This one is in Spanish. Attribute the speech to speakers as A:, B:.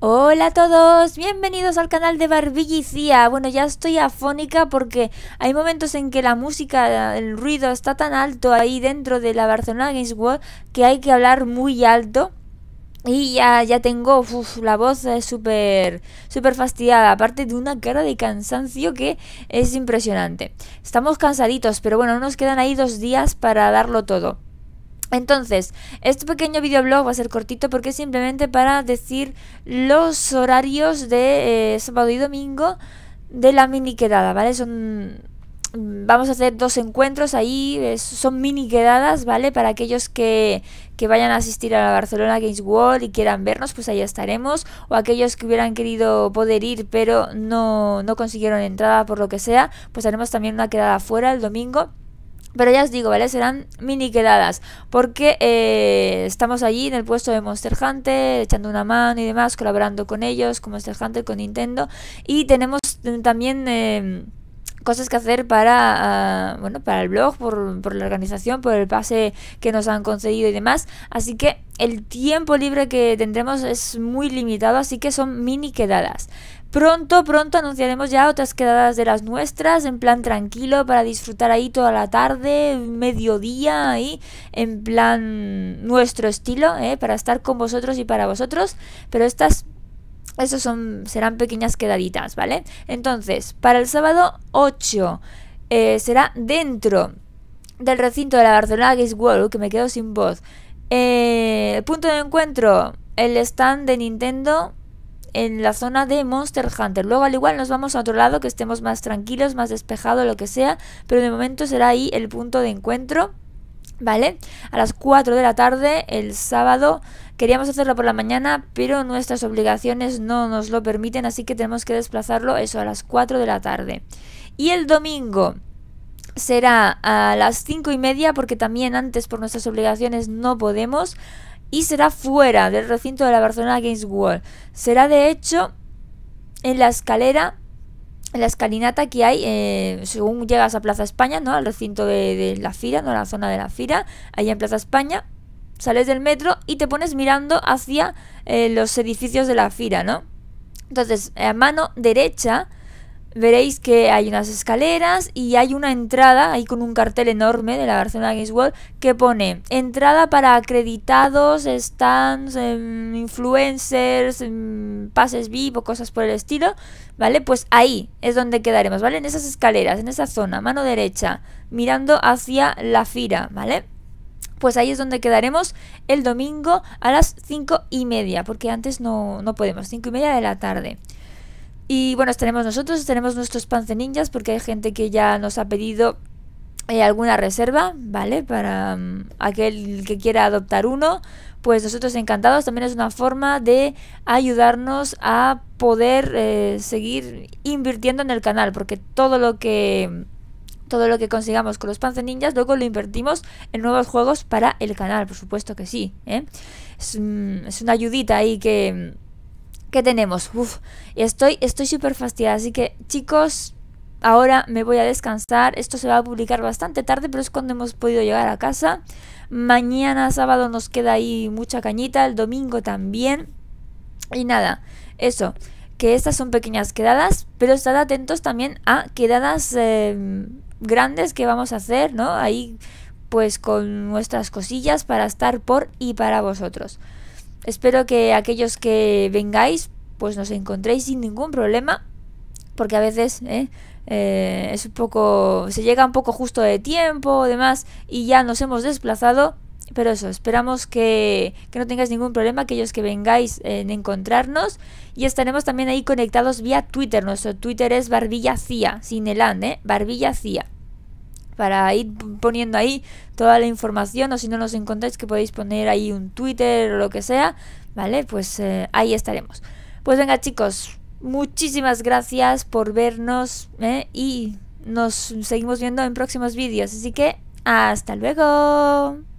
A: Hola a todos, bienvenidos al canal de Barbillicía. Bueno, ya estoy afónica porque hay momentos en que la música, el ruido está tan alto ahí dentro de la Barcelona Games World que hay que hablar muy alto. Y ya, ya tengo la voz súper súper fastidiada, aparte de una cara de cansancio que es impresionante. Estamos cansaditos, pero bueno, nos quedan ahí dos días para darlo todo. Entonces, este pequeño videoblog va a ser cortito porque es simplemente para decir los horarios de eh, sábado y domingo de la mini quedada, ¿vale? Son vamos a hacer dos encuentros ahí, son mini quedadas, ¿vale? Para aquellos que, que, vayan a asistir a la Barcelona Games World y quieran vernos, pues ahí estaremos. O aquellos que hubieran querido poder ir pero no, no consiguieron entrada por lo que sea, pues haremos también una quedada fuera el domingo. Pero ya os digo, ¿vale? Serán mini quedadas. Porque eh, estamos allí en el puesto de Monster Hunter, echando una mano y demás, colaborando con ellos, con Monster Hunter, con Nintendo. Y tenemos eh, también... Eh, cosas que hacer para, ah, bueno, para el blog, por, la organización, por el pase que nos han concedido y demás. Así que el tiempo libre que tendremos es muy limitado, así que son mini quedadas. Pronto, pronto anunciaremos ya otras quedadas de las nuestras, en plan tranquilo, para disfrutar ahí toda la tarde, mediodía, ahí, en plan nuestro estilo, eh, para estar con vosotros y para vosotros. Pero estas esos son, serán pequeñas quedaditas, ¿vale? Entonces, para el sábado 8 eh, será dentro del recinto de la Barcelona Games World, que me quedo sin voz. Eh, el punto de encuentro, el stand de Nintendo en la zona de Monster Hunter. Luego al igual nos vamos a otro lado que estemos más tranquilos, más despejado, lo que sea, pero de momento será ahí el punto de encuentro. ¿Vale? A las 4 de la tarde, el sábado, queríamos hacerlo por la mañana, pero nuestras obligaciones no nos lo permiten, así que tenemos que desplazarlo eso a las 4 de la tarde. Y el domingo, será a las 5 y media porque también antes por nuestras obligaciones no podemos y será fuera del recinto de la Barcelona Games World. Será de hecho en la escalera la escalinata que hay eh, según llegas a Plaza España, ¿no? Al recinto de, la Fira, ¿no? A la zona de la Fira, ahí en Plaza España, sales del metro y te pones mirando hacia eh, los edificios de la Fira, ¿no? Entonces, a mano derecha veréis que hay unas escaleras y hay una entrada ahí con un cartel enorme de la Barcelona Games World que pone entrada para acreditados, stands, em, influencers, em, pases VIP o cosas por el estilo, ¿vale? Pues ahí es donde quedaremos, ¿vale? En esas escaleras, en esa zona, mano derecha, mirando hacia la fira, ¿vale? pues ahí es donde quedaremos el domingo a las 5 y media, porque antes no, no podemos, 5 y media de la tarde. Y bueno, tenemos nosotros, tenemos nuestros ninjas, porque hay gente que ya nos ha pedido eh, alguna reserva, ¿vale? Para mm, aquel que quiera adoptar uno, pues nosotros encantados. También es una forma de ayudarnos a poder eh, seguir invirtiendo en el canal, porque todo lo que todo lo que consigamos con los Panzer Ninjas, luego lo invertimos en nuevos juegos para el canal, por supuesto que sí. ¿eh? Es, mm, es una ayudita ahí que ¿Qué tenemos? Uf, estoy estoy súper fastidiada, así que chicos, ahora me voy a descansar. Esto se va a publicar bastante tarde, pero es cuando hemos podido llegar a casa. Mañana sábado nos queda ahí mucha cañita, el domingo también. Y nada, eso, que estas son pequeñas quedadas, pero estad atentos también a quedadas em, grandes que vamos a hacer, ¿no? Ahí pues con nuestras cosillas para estar por y para vosotros. Espero que aquellos que vengáis, pues nos encontréis sin ningún problema, porque a veces ¿eh? ¿eh? es un poco, se llega un poco justo de tiempo, demás, y ya nos hemos desplazado. Pero eso, esperamos que, que no tengáis ningún problema, aquellos que vengáis en encontrarnos. Y estaremos también ahí conectados vía Twitter. Nuestro Twitter es Barbilla Cía, sin el and, ¿eh? Barbilla Cía para ir poniendo ahí toda la información o si no nos encontráis que podéis poner ahí un Twitter o lo que sea, ¿vale? Pues eh, ahí estaremos. Pues venga chicos, muchísimas gracias por vernos ¿eh? y nos seguimos viendo en próximos vídeos, así que hasta luego.